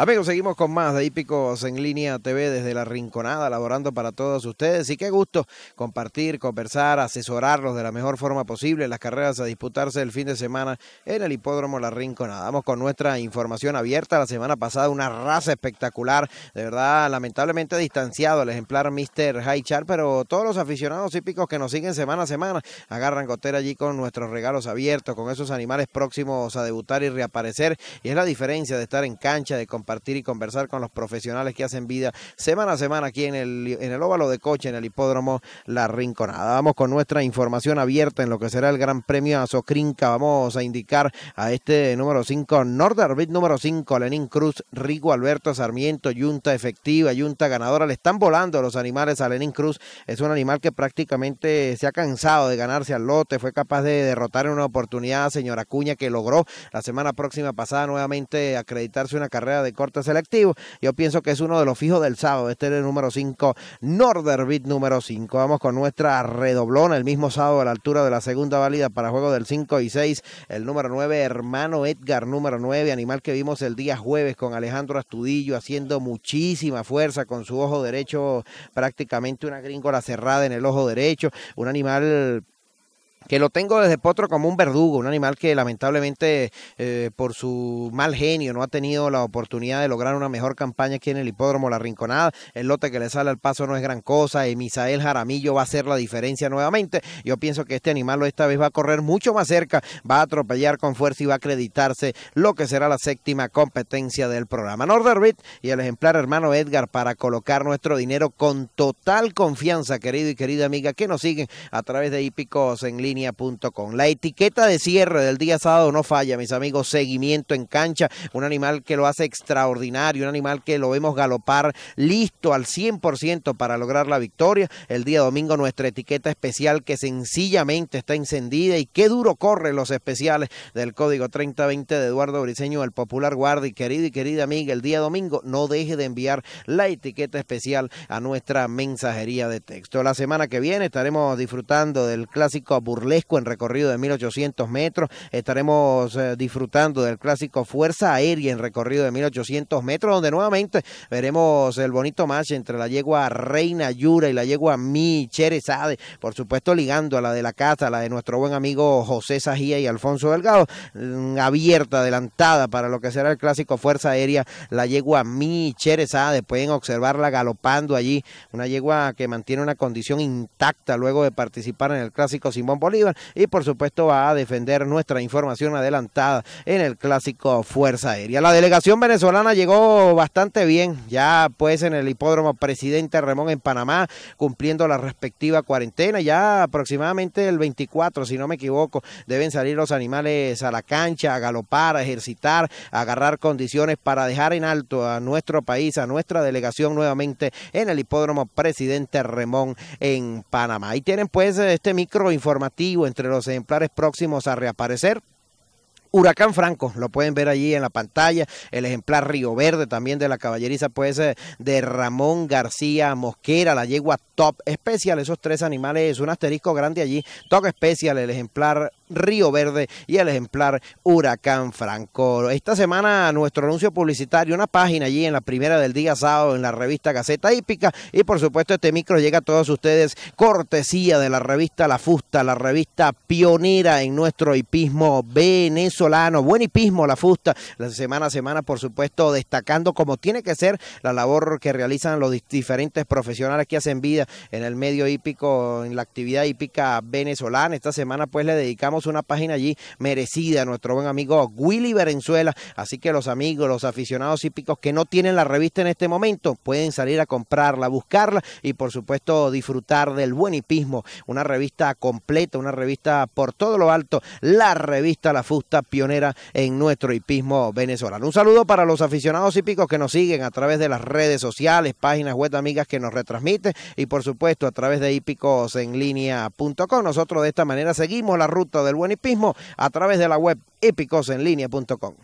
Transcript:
Amigos, seguimos con más de Hípicos en Línea TV desde La Rinconada, laborando para todos ustedes. Y qué gusto compartir, conversar, asesorarlos de la mejor forma posible en las carreras a disputarse el fin de semana en el Hipódromo La Rinconada. Vamos con nuestra información abierta. La semana pasada una raza espectacular, de verdad, lamentablemente distanciado el ejemplar Mr. High Char, pero todos los aficionados hípicos que nos siguen semana a semana agarran gotera allí con nuestros regalos abiertos, con esos animales próximos a debutar y reaparecer. Y es la diferencia de estar en cancha, de compartir compartir y conversar con los profesionales que hacen vida semana a semana aquí en el, en el óvalo de coche, en el hipódromo La Rinconada. Vamos con nuestra información abierta en lo que será el Gran Premio a Socrinca. Vamos a indicar a este número 5, Norderbit número 5, Lenín Cruz, Rigo Alberto Sarmiento, Yunta Efectiva, Yunta Ganadora. Le están volando los animales a Lenín Cruz. Es un animal que prácticamente se ha cansado de ganarse al lote. Fue capaz de derrotar en una oportunidad señora Cuña que logró la semana próxima pasada nuevamente acreditarse una carrera de corte selectivo. Yo pienso que es uno de los fijos del sábado. Este es el número 5, Beat, número 5. Vamos con nuestra redoblón, el mismo sábado a la altura de la segunda válida para juego del 5 y 6. El número 9, hermano Edgar número 9, animal que vimos el día jueves con Alejandro Astudillo haciendo muchísima fuerza con su ojo derecho, prácticamente una gringola cerrada en el ojo derecho. Un animal que lo tengo desde potro como un verdugo, un animal que lamentablemente eh, por su mal genio no ha tenido la oportunidad de lograr una mejor campaña aquí en el hipódromo La Rinconada. El lote que le sale al paso no es gran cosa y Misael Jaramillo va a hacer la diferencia nuevamente. Yo pienso que este animal esta vez va a correr mucho más cerca, va a atropellar con fuerza y va a acreditarse lo que será la séptima competencia del programa. Norderbit y el ejemplar hermano Edgar para colocar nuestro dinero con total confianza, querido y querida amiga, que nos siguen a través de hípicos en línea la etiqueta de cierre del día sábado no falla, mis amigos. Seguimiento en cancha, un animal que lo hace extraordinario, un animal que lo vemos galopar listo al 100% para lograr la victoria. El día domingo nuestra etiqueta especial que sencillamente está encendida y qué duro corre los especiales del código 3020 de Eduardo Briceño, el popular guardi. Querido y querida amiga, el día domingo no deje de enviar la etiqueta especial a nuestra mensajería de texto. La semana que viene estaremos disfrutando del clásico burlado en recorrido de 1800 metros. Estaremos eh, disfrutando del clásico Fuerza Aérea en recorrido de 1800 metros, donde nuevamente veremos el bonito match entre la yegua Reina Yura y la yegua Mi Cheresade, por supuesto ligando a la de la casa, la de nuestro buen amigo José Sajía y Alfonso Delgado, mm, abierta, adelantada para lo que será el clásico Fuerza Aérea, la yegua Mi Cheresade, pueden observarla galopando allí, una yegua que mantiene una condición intacta luego de participar en el clásico Simón Bolívar y por supuesto va a defender nuestra información adelantada en el clásico Fuerza Aérea. La delegación venezolana llegó bastante bien, ya pues en el hipódromo Presidente Ramón en Panamá, cumpliendo la respectiva cuarentena, ya aproximadamente el 24, si no me equivoco, deben salir los animales a la cancha, a galopar, a ejercitar, agarrar condiciones para dejar en alto a nuestro país, a nuestra delegación nuevamente en el hipódromo Presidente Ramón en Panamá. y tienen pues este micro informativo entre los ejemplares próximos a reaparecer. Huracán Franco, lo pueden ver allí en la pantalla, el ejemplar Río Verde también de la caballeriza, ser pues, eh, de Ramón García Mosquera, la yegua Top Especial, esos tres animales, un asterisco grande allí, Top Especial, el ejemplar Río Verde y el ejemplar Huracán francoro. Esta semana nuestro anuncio publicitario, una página allí en la primera del día sábado en la revista Gaceta Hípica y por supuesto este micro llega a todos ustedes cortesía de la revista La Fusta, la revista pionera en nuestro hipismo venezolano, buen hipismo La Fusta, la semana a semana por supuesto destacando como tiene que ser la labor que realizan los diferentes profesionales que hacen vida en el medio hípico, en la actividad hípica venezolana. Esta semana pues le dedicamos una página allí merecida a nuestro buen amigo Willy Verenzuela. Así que los amigos, los aficionados hípicos que no tienen la revista en este momento, pueden salir a comprarla, buscarla y por supuesto disfrutar del buen hipismo. Una revista completa, una revista por todo lo alto, la revista La Fusta, pionera en nuestro hipismo venezolano. Un saludo para los aficionados hípicos que nos siguen a través de las redes sociales, páginas web amigas que nos retransmiten y por por supuesto, a través de hipicosenlinea.com. Nosotros de esta manera seguimos la ruta del buen hipismo a través de la web hipicosenlinea.com.